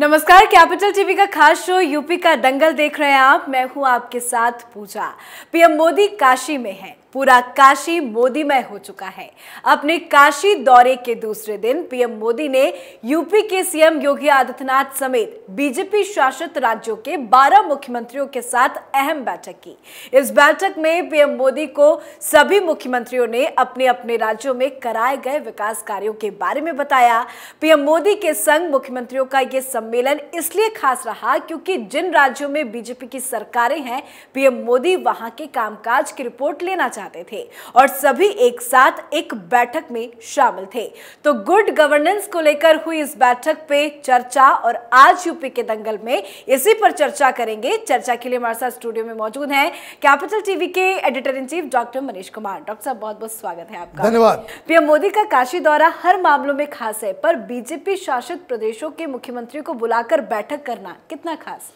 नमस्कार capital TV का खास शो यूपी का दंगल देख रहे हैं आप मैं हूं आपके साथ पूजा पीएम मोदी काशी में हैं पूरा काशी मोदीमय हो चुका है अपने काशी दौरे के दूसरे दिन पीएम मोदी ने यूपी के सीएम योगी आदित्यनाथ समेत बीजेपी शासित राज्यों के 12 मुख्यमंत्रियों के साथ अहम बैठक की इस बैठक में पीएम मोदी को सभी मुख्यमंत्रियों ने अपने अपने राज्यों में कराए गए विकास कार्यों के बारे में बताया पीएम मोदी के संग मुख्यमंत्रियों का यह सम्मेलन इसलिए खास रहा क्योंकि जिन राज्यों में बीजेपी की सरकारें हैं पीएम मोदी वहां के कामकाज की रिपोर्ट लेना चाहते थे और सभी एक साथ एक बैठक में शामिल थे तो गुड गवर्नेंस को लेकर हुई इस बैठक पे चर्चा और आज यूपी के दंगल में इसी पर चर्चा करेंगे चर्चा के लिए हमारे साथ स्टूडियो में मौजूद है कैपिटल टीवी के editor in chief doctor Manish Kumar doctor साहब बहुत बहुत स्वागत है आपका धन्यवाद पीएम मोदी का काशी दौरा हर मामलों में खास है पर बीजेपी शासित प्रदेशों के मुख्यमंत्री को बुलाकर बैठक करना कितना खास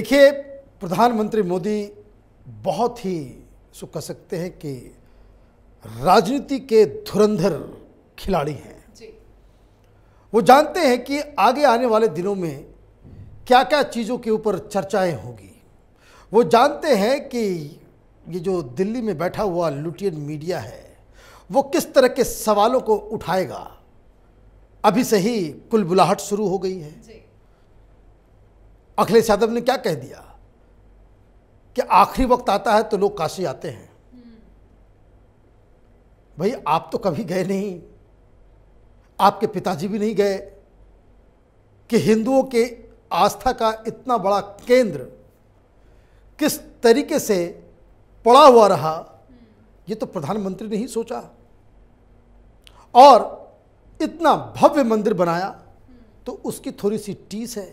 देखिए प्रधानमंत्री मोदी बहुत ही सो कह सकते हैं कि राजनीति के धुरंधर खिलाड़ी हैं वो जानते हैं कि आगे आने वाले दिनों में क्या क्या चीज़ों के ऊपर चर्चाएं होगी वो जानते हैं कि ये जो दिल्ली में बैठा हुआ लुटियन मीडिया है वो किस तरह के सवालों को उठाएगा अभी से ही कुलबुलाहट शुरू हो गई है अखिलेश यादव ने क्या कह दिया कि आखिरी वक्त आता है तो लोग काशी आते हैं भाई आप तो कभी गए नहीं आपके पिताजी भी नहीं गए कि हिंदुओं के आस्था का इतना बड़ा केंद्र किस तरीके से पड़ा हुआ रहा ये तो प्रधानमंत्री ने ही सोचा और इतना भव्य मंदिर बनाया तो उसकी थोड़ी सी टीस है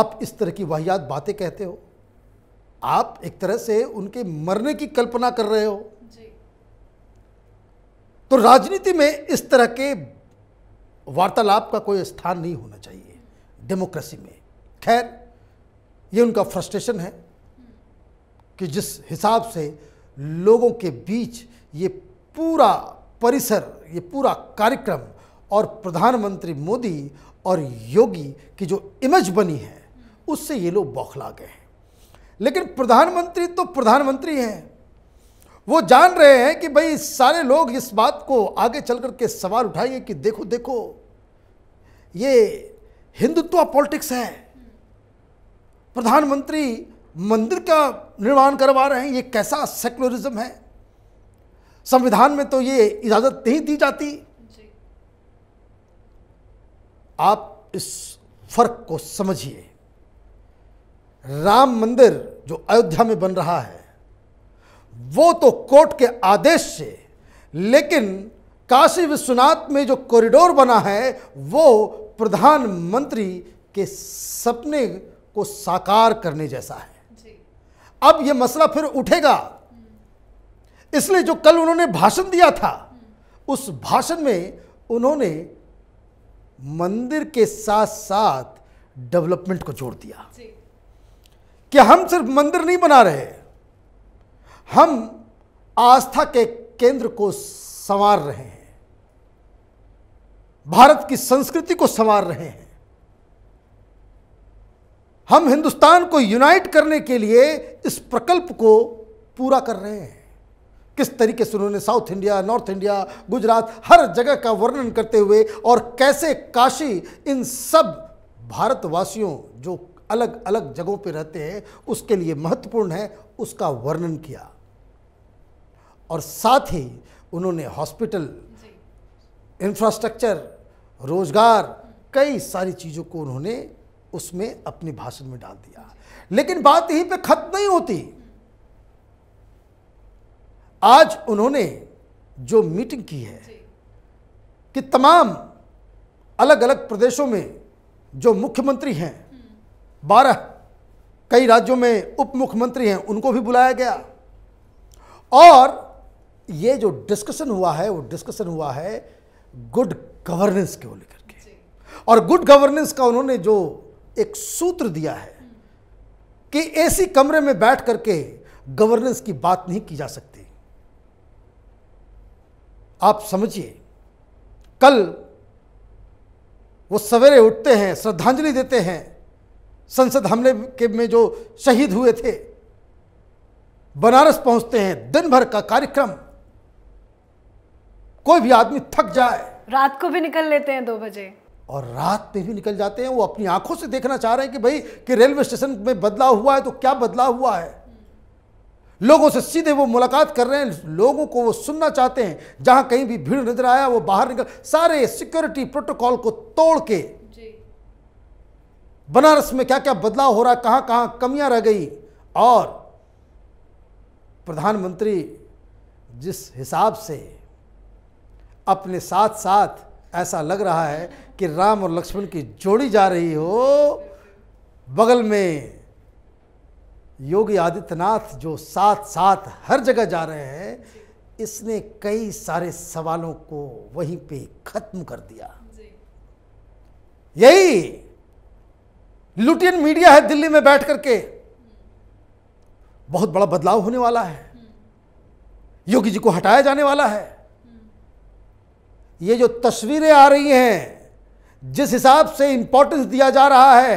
आप इस तरह की वाहियात बातें कहते हो आप एक तरह से उनके मरने की कल्पना कर रहे हो तो राजनीति में इस तरह के वार्तालाप का कोई स्थान नहीं होना चाहिए डेमोक्रेसी में खैर ये उनका फ्रस्ट्रेशन है कि जिस हिसाब से लोगों के बीच ये पूरा परिसर ये पूरा कार्यक्रम और प्रधानमंत्री मोदी और योगी की जो इमेज बनी है उससे ये लोग बौखला गए हैं लेकिन प्रधानमंत्री तो प्रधानमंत्री हैं वो जान रहे हैं कि भाई सारे लोग इस बात को आगे चल करके के सवाल उठाएंगे कि देखो देखो ये हिंदुत्व पॉलिटिक्स है प्रधानमंत्री मंदिर का निर्माण करवा रहे हैं ये कैसा सेकुलरिज्म है संविधान में तो ये इजाज़त नहीं दी जाती आप इस फर्क को समझिए राम मंदिर जो अयोध्या में बन रहा है वो तो कोर्ट के आदेश से लेकिन काशी विश्वनाथ में जो कॉरिडोर बना है वो प्रधानमंत्री के सपने को साकार करने जैसा है अब ये मसला फिर उठेगा इसलिए जो कल उन्होंने भाषण दिया था उस भाषण में उन्होंने मंदिर के साथ साथ डेवलपमेंट को जोड़ दिया कि हम सिर्फ मंदिर नहीं बना रहे हम आस्था के केंद्र को संवार रहे हैं भारत की संस्कृति को संवार रहे हैं हम हिंदुस्तान को यूनाइट करने के लिए इस प्रकल्प को पूरा कर रहे हैं किस तरीके से उन्होंने south India north India Gujarat हर जगह का वर्णन करते हुए और कैसे काशी इन सब भारतवासियों जो अलग अलग जगहों पर रहते हैं उसके लिए महत्वपूर्ण है उसका वर्णन किया और साथ ही उन्होंने हॉस्पिटल इंफ्रास्ट्रक्चर रोजगार कई सारी चीज़ों को उन्होंने उसमें अपने भाषण में डाल दिया लेकिन बात यहीं पे खत्म नहीं होती आज उन्होंने जो मीटिंग की है कि तमाम अलग अलग प्रदेशों में जो मुख्यमंत्री हैं बारह कई राज्यों में उप मुख्यमंत्री हैं उनको भी बुलाया गया और ये जो डिस्कशन हुआ है वो डिस्कशन हुआ है गुड गवर्नेंस को लेकर के और गुड गवर्नेंस का उन्होंने जो एक सूत्र दिया है कि ऐसी कमरे में बैठ करके गवर्नेंस की बात नहीं की जा सकती आप समझिए कल वो सवेरे उठते हैं श्रद्धांजलि देते हैं संसद हमले के में जो शहीद हुए थे बनारस पहुंचते हैं दिन भर का कार्यक्रम कोई भी आदमी थक जाए रात को भी निकल लेते हैं दो बजे और रात में भी निकल जाते हैं वो अपनी आंखों से देखना चाह रहे हैं कि भाई कि रेलवे स्टेशन में बदलाव हुआ है तो क्या बदलाव हुआ है लोगों से सीधे वो मुलाकात कर रहे हैं लोगों को वो सुनना चाहते हैं जहां कहीं भी भीड़ नजर आया वो बाहर निकल सारे सिक्योरिटी प्रोटोकॉल को तोड़ के बनारस में क्या क्या बदलाव हो रहा है कहाँ कहाँ कमियां रह गई और प्रधानमंत्री जिस हिसाब से अपने साथ साथ ऐसा लग रहा है कि राम और लक्ष्मण की जोड़ी जा रही हो बगल में योगी आदित्यनाथ जो साथ साथ हर जगह जा रहे हैं इसने कई सारे सवालों को वहीं पे खत्म कर दिया यही लुटियन मीडिया है दिल्ली में बैठ करके बहुत बड़ा बदलाव होने वाला है योगी जी को हटाया जाने वाला है ये जो तस्वीरें आ रही हैं जिस हिसाब से इंपॉर्टेंस दिया जा रहा है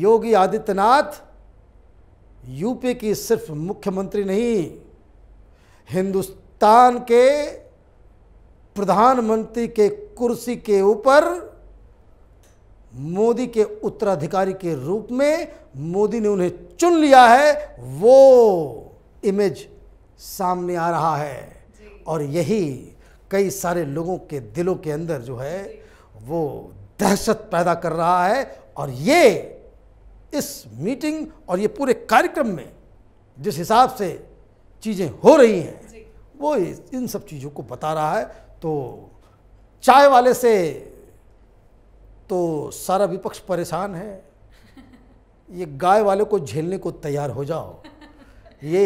योगी आदित्यनाथ यूपी की सिर्फ मुख्यमंत्री नहीं हिंदुस्तान के प्रधानमंत्री के कुर्सी के ऊपर मोदी के उत्तराधिकारी के रूप में मोदी ने उन्हें चुन लिया है वो इमेज सामने आ रहा है और यही कई सारे लोगों के दिलों के अंदर जो है वो दहशत पैदा कर रहा है और ये इस मीटिंग और ये पूरे कार्यक्रम में जिस हिसाब से चीज़ें हो रही हैं वो इन सब चीज़ों को बता रहा है तो चाय वाले से तो सारा विपक्ष परेशान है ये गाय वाले को झेलने को तैयार हो जाओ ये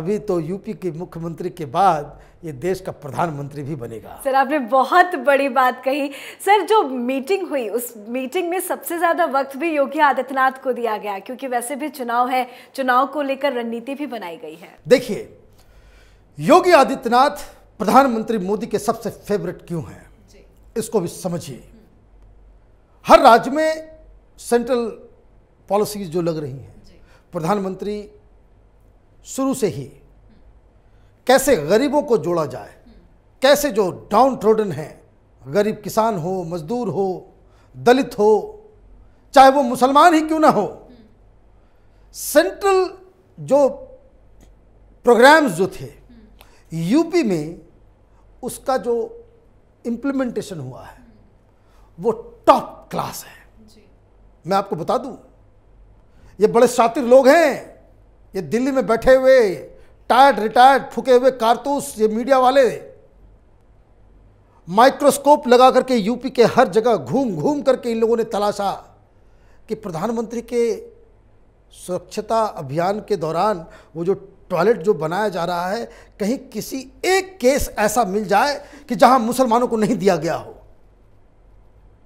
अभी तो यूपी के मुख्यमंत्री के बाद ये देश का प्रधानमंत्री भी बनेगा सर आपने बहुत बड़ी बात कही सर जो मीटिंग हुई उस मीटिंग में सबसे ज़्यादा वक्त भी योगी आदित्यनाथ को दिया गया क्योंकि वैसे भी चुनाव है चुनाव को लेकर रणनीति भी बनाई गई है देखिए योगी आदित्यनाथ प्रधानमंत्री मोदी के सबसे फेवरेट क्यों हैं इसको भी समझिए हर राज्य में सेंट्रल पॉलिसीज जो लग रही हैं प्रधानमंत्री शुरू से ही कैसे गरीबों को जोड़ा जाए कैसे जो डाउन ट्रोडन है गरीब किसान हो मजदूर हो दलित हो चाहे वो मुसलमान ही क्यों ना हो सेंट्रल जो प्रोग्राम्स जो थे यूपी में उसका जो इम्प्लीमेंटेशन हुआ है वो टॉप क्लास है जी। मैं आपको बता दूं ये बड़े शातिर लोग हैं ये दिल्ली में बैठे हुए टायर्ड रिटायर्ड फूके हुए कारतूस ये मीडिया वाले माइक्रोस्कोप लगा करके यूपी के हर जगह घूम घूम करके इन लोगों ने तलाशा कि प्रधानमंत्री के सुरक्षता अभियान के दौरान वो जो टॉयलेट जो बनाया जा रहा है कहीं किसी एक केस ऐसा मिल जाए कि जहां मुसलमानों को नहीं दिया गया हो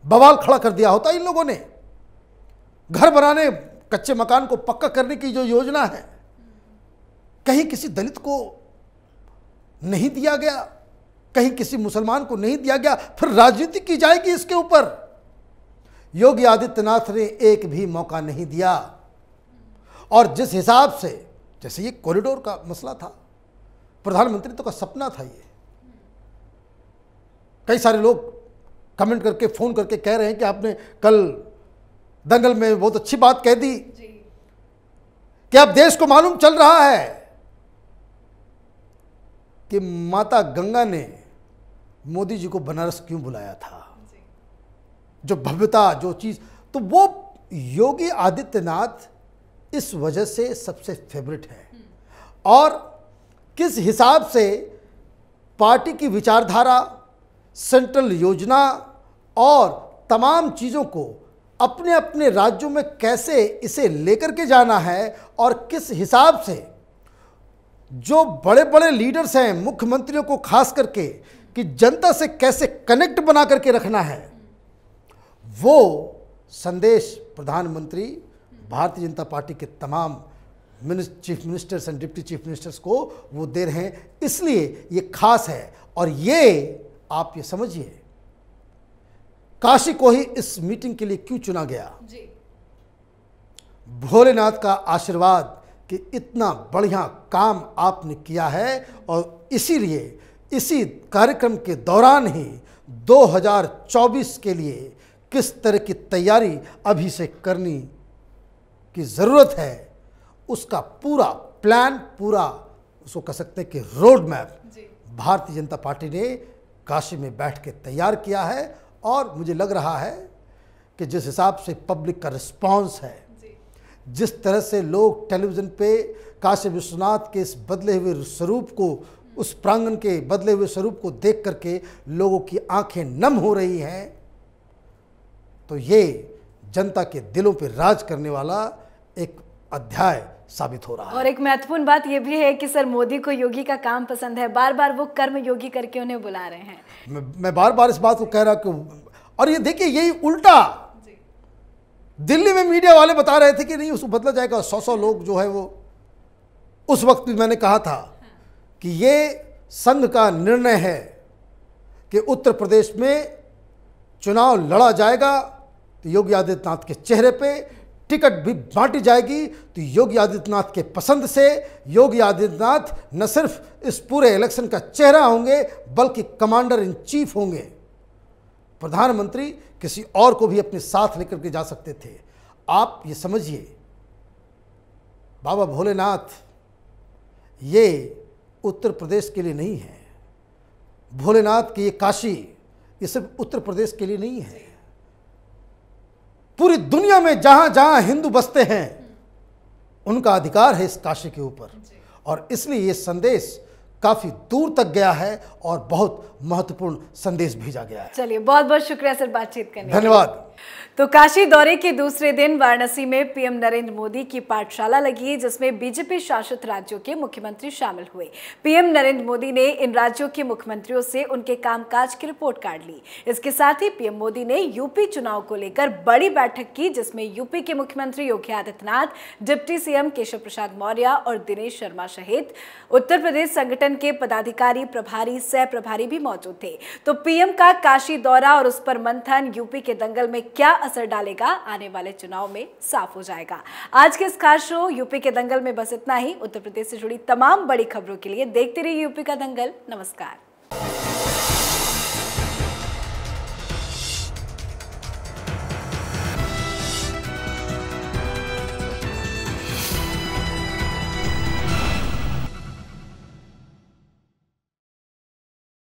बवाल खड़ा कर दिया होता इन लोगों ने घर बनाने कच्चे मकान को पक्का करने की जो योजना है कहीं किसी दलित को नहीं दिया गया कहीं किसी मुसलमान को नहीं दिया गया फिर राजनीति की जाएगी इसके ऊपर योगी आदित्यनाथ ने एक भी मौका नहीं दिया और जिस हिसाब से जैसे ये कॉरिडोर का मसला था प्रधानमंत्री तो का सपना था ये कई सारे लोग कमेंट करके फ़ोन करके कह रहे हैं कि आपने कल दंगल में बहुत अच्छी बात कह दी कि अब देश को मालूम चल रहा है कि माता गंगा ने मोदी जी को बनारस क्यों बुलाया था जो भव्यता जो चीज़ तो वो योगी आदित्यनाथ इस वजह से सबसे फेवरेट है हम्म। और किस हिसाब से पार्टी की विचारधारा सेंट्रल योजना और तमाम चीज़ों को अपने अपने राज्यों में कैसे इसे लेकर के जाना है और किस हिसाब से जो बड़े बड़े लीडर्स हैं मुख्यमंत्रियों को खास करके कि जनता से कैसे कनेक्ट बना करके रखना है वो संदेश प्रधानमंत्री भारतीय जनता पार्टी के तमाम chief ministers and deputy chief ministers को वो दे रहे हैं इसलिए ये खास है और ये आप ये समझिए काशी को ही इस मीटिंग के लिए क्यों चुना गया भोलेनाथ का आशीर्वाद कि इतना बढ़िया काम आपने किया है और इसीलिए इसी कार्यक्रम के दौरान ही 2024 के लिए किस तरह की तैयारी अभी से करनी की ज़रूरत है उसका पूरा प्लान पूरा उसको कह सकते हैं कि रोड मैप भारतीय जनता पार्टी ने काशी में बैठ के तैयार किया है और मुझे लग रहा है कि जिस हिसाब से पब्लिक का रिस्पांस है जिस तरह से लोग टेलीविज़न पे काशी विश्वनाथ के इस बदले हुए स्वरूप को उस प्रांगण के बदले हुए स्वरूप को देख करके लोगों की आंखें नम हो रही हैं तो ये जनता के दिलों पर राज करने वाला एक अध्याय साबित हो रहा है और एक महत्वपूर्ण बात यह भी है कि सर मोदी को योगी का काम पसंद है बार बार वो कर्म योगी करके उन्हें बुला रहे हैं मैं, बार बार इस बात को कह रहा कि और ये देखिए यही उल्टा दिल्ली में मीडिया वाले बता रहे थे कि नहीं उसको बदला जाएगा सौ सौ लोग जो है वो उस वक्त भी मैंने कहा था कि ये संघ का निर्णय है कि उत्तर प्रदेश में चुनाव लड़ा जाएगा तो योगी आदित्यनाथ के चेहरे पे टिकट भी बांटी जाएगी तो योगी आदित्यनाथ के पसंद से योगी आदित्यनाथ न सिर्फ इस पूरे इलेक्शन का चेहरा होंगे बल्कि कमांडर इन चीफ होंगे प्रधानमंत्री किसी और को भी अपने साथ लेकर के जा सकते थे आप ये समझिए बाबा भोलेनाथ ये उत्तर प्रदेश के लिए नहीं है भोलेनाथ की ये काशी ये सिर्फ उत्तर प्रदेश के लिए नहीं है पूरी दुनिया में जहां जहां हिंदू बसते हैं उनका अधिकार है इस काशी के ऊपर और इसलिए ये संदेश काफ़ी दूर तक गया है और बहुत महत्वपूर्ण संदेश भेजा गया है चलिए बहुत बहुत शुक्रिया सर बातचीत करने धन्यवाद तो काशी दौरे के दूसरे दिन वाराणसी में पीएम नरेंद्र मोदी की पाठशाला लगी जिसमें बीजेपी शासित राज्यों के मुख्यमंत्री शामिल हुए पीएम नरेंद्र मोदी ने इन राज्यों के मुख्यमंत्रियों से उनके कामकाज की रिपोर्ट कार्ड ली इसके साथ ही पीएम मोदी ने यूपी चुनाव को लेकर बड़ी बैठक की जिसमें यूपी के मुख्यमंत्री योगी आदित्यनाथ डिप्टी सीएम केशव प्रसाद मौर्य और दिनेश शर्मा सहित उत्तर प्रदेश संगठन के पदाधिकारी प्रभारी सह प्रभारी भी मौजूद थे तो पीएम का काशी दौरा और उस पर मंथन यूपी के दंगल में क्या असर डालेगा आने वाले चुनाव में साफ हो जाएगा आज के इस खास शो यूपी के दंगल में बस इतना ही उत्तर प्रदेश से जुड़ी तमाम बड़ी खबरों के लिए देखते रहिए यूपी का दंगल नमस्कार